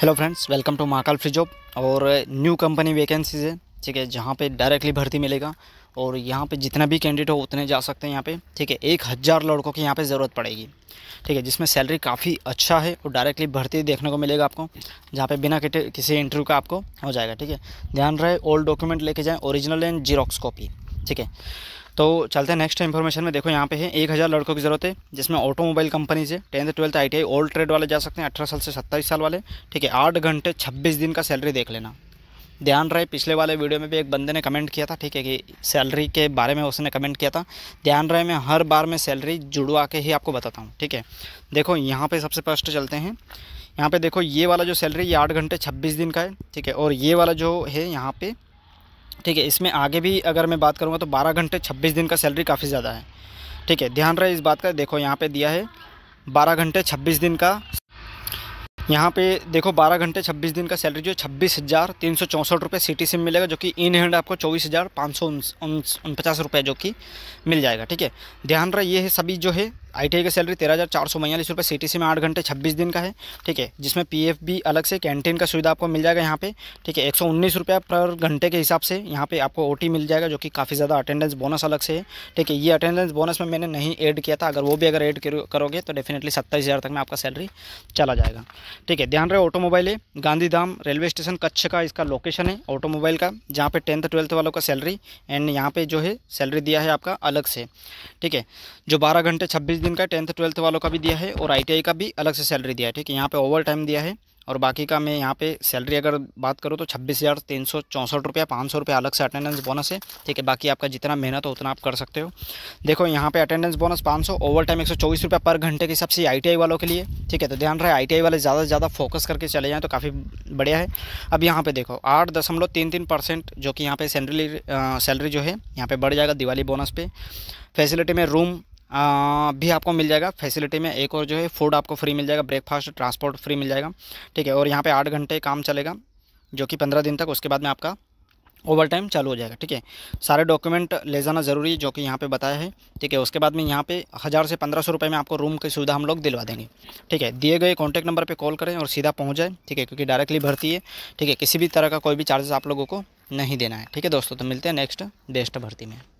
hello friends welcome to Mahakal free job और new company vacancies है ठीक है जहाँ पे डायरेक्टली भर्ती मिलेगा और यहाँ पे जितना भी कैंडिडेट हो उतने जा सकते हैं यहाँ पे ठीक है एक हज़ार लड़कों की यहाँ पे ज़रूरत पड़ेगी ठीक है जिसमें सैलरी काफ़ी अच्छा है और डायरेक्टली भर्ती देखने को मिलेगा आपको जहाँ पे बिना किसी इंटरव्यू का आपको हो जाएगा ठीक है ध्यान रहे ओल्ड डॉक्यूमेंट लेके जाएँ ओरिजिनल एंड जीरोक्स कॉपी ठीक है तो चलते हैं नेक्स्ट इन्फॉर्मेशन में देखो यहाँ पे है एक हज़ार लड़कों की ज़रूरत है जिसमें ऑटोमोबाइल कंपनीज है tenth twelfth I T old trade वाले जा सकते हैं अठारह साल से सत्ताईस साल वाले ठीक है आठ घंटे छब्बीस दिन का सैलरी देख लेना ध्यान रहे पिछले वाले वीडियो में भी एक बंदे ने कमेंट किया था ठीक है कि सैलरी के बारे में उसने कमेंट किया था ध्यान रहे मैं हर बार में सैलरी जुड़वा के ही आपको बताता हूँ ठीक है देखो यहाँ पर सबसे फर्स्ट चलते हैं यहाँ पे देखो ये वाला जो सैलरी ये आठ घंटे छब्बीस दिन का है ठीक है और ये वाला जो है यहाँ पे ठीक है इसमें आगे भी अगर मैं बात करूँगा तो बारह घंटे छब्बीस दिन का सैलरी काफ़ी ज़्यादा है ठीक है ध्यान रहे इस बात का देखो यहाँ पर दिया है बारह घंटे छब्बीस दिन का यहाँ पे देखो बारह घंटे छब्बीस दिन का सैलरी जो है छब्बीस हज़ार तीन सौ चौंसठ रुपये सी से मिलेगा जो कि इन हैंड आपको चौबीस हज़ार पाँच सौ उनपचास रुपये जो कि मिल जाएगा ठीक है ध्यान रहे ये है सभी जो है आई टी आई का सैलरी तेरह हज़ार चार सौ बयालीस रुपये सी टी सी में आठ घंटे छब्बीस दिन का है ठीक है जिसमें पी एफ भी अलग से कैंटीन का सुविधा आपको मिल जाएगा यहाँ पे ठीक है एक सौ उन्नीस रुपये पर घंटे के हिसाब से यहाँ पे आपको ओ टी मिल जाएगा जो कि काफ़ी ज़्यादा अटेंडेंस बोनस अलग से है ठीक है ये अटेंडेंस बोनस में मैंने नहीं ऐड किया था अगर वो भी अगर एड करोगे तो डेफिनेटली सत्ताईस हज़ार तक में आपका सैलरी चला जाएगा ठीक है ध्यान रहे ऑटोमोबाइल है गांधीधाम रेलवे स्टेशन कच्छ का इसका लोकेशन है ऑटोमोबाइल का जहाँ पे टेंथ ट्वेल्थ वालों का सैलरी एंड यहाँ पे जो है सैलरी दिया है आपका अलग से ठीक है जो बारह घंटे छब्बीस दिन का टेंथ ट्वेल्थ वालों का भी दिया है और आई का भी अलग से सैलरी दिया है ठीक है यहाँ पर ओवर टाइम दिया है और बाकी का मैं यहाँ पे सैलरी अगर बात करूँ तो छब्बीस हज़ार तीन सौ चौंसठ रुपया पाँच सौ रुपया अलग से अटेंडेंस बोनस है ठीक है बाकी आपका जितना मेहनत हो उतना आप कर सकते हो देखो यहाँ पे अटेंडेंस बोनस पाँच सौ ओवर टाइम एक सौ चौबीस रुपया पर घंटे के हिसाब से आई वालों के लिए ठीक है तो ध्यान रहे आई वाले ज़्यादा से ज़्यादा फोकस करके चले जाएँ तो काफ़ी बढ़िया है अब यहाँ पर देखो आठ दशमलव तीन तीन परसेंट जो कि यहाँ पर सैलरी सैलरी जो है यहाँ पर बढ़ जाएगा दिवाली बोनस पे फैसिलिटी में रूम भी आपको मिल जाएगा फैसिलिटी में एक और जो है फूड आपको फ्री मिल जाएगा ब्रेकफास्ट ट्रांसपोर्ट फ्री मिल जाएगा ठीक है और यहाँ पे आठ घंटे काम चलेगा जो कि पंद्रह दिन तक उसके बाद में आपका ओवर टाइम चालू हो जाएगा ठीक है सारे डॉक्यूमेंट ले जाना ज़रूरी है जो कि यहाँ पे बताया है ठीक है उसके बाद में यहाँ पे हज़ार से पंद्रह सौ रुपये में आपको रूम की सुविधा हम लोग दिलवा देंगे ठीक है दिए गए कॉन्टैक्ट नंबर पे कॉल करें और सीधा पहुँच जाए ठीक है क्योंकि डायरेक्टली भर्ती है ठीक है किसी भी तरह का कोई भी चार्जेस आप लोगों को नहीं देना है ठीक है दोस्तों तो मिलते हैं नेक्स्ट बेस्ट भर्ती में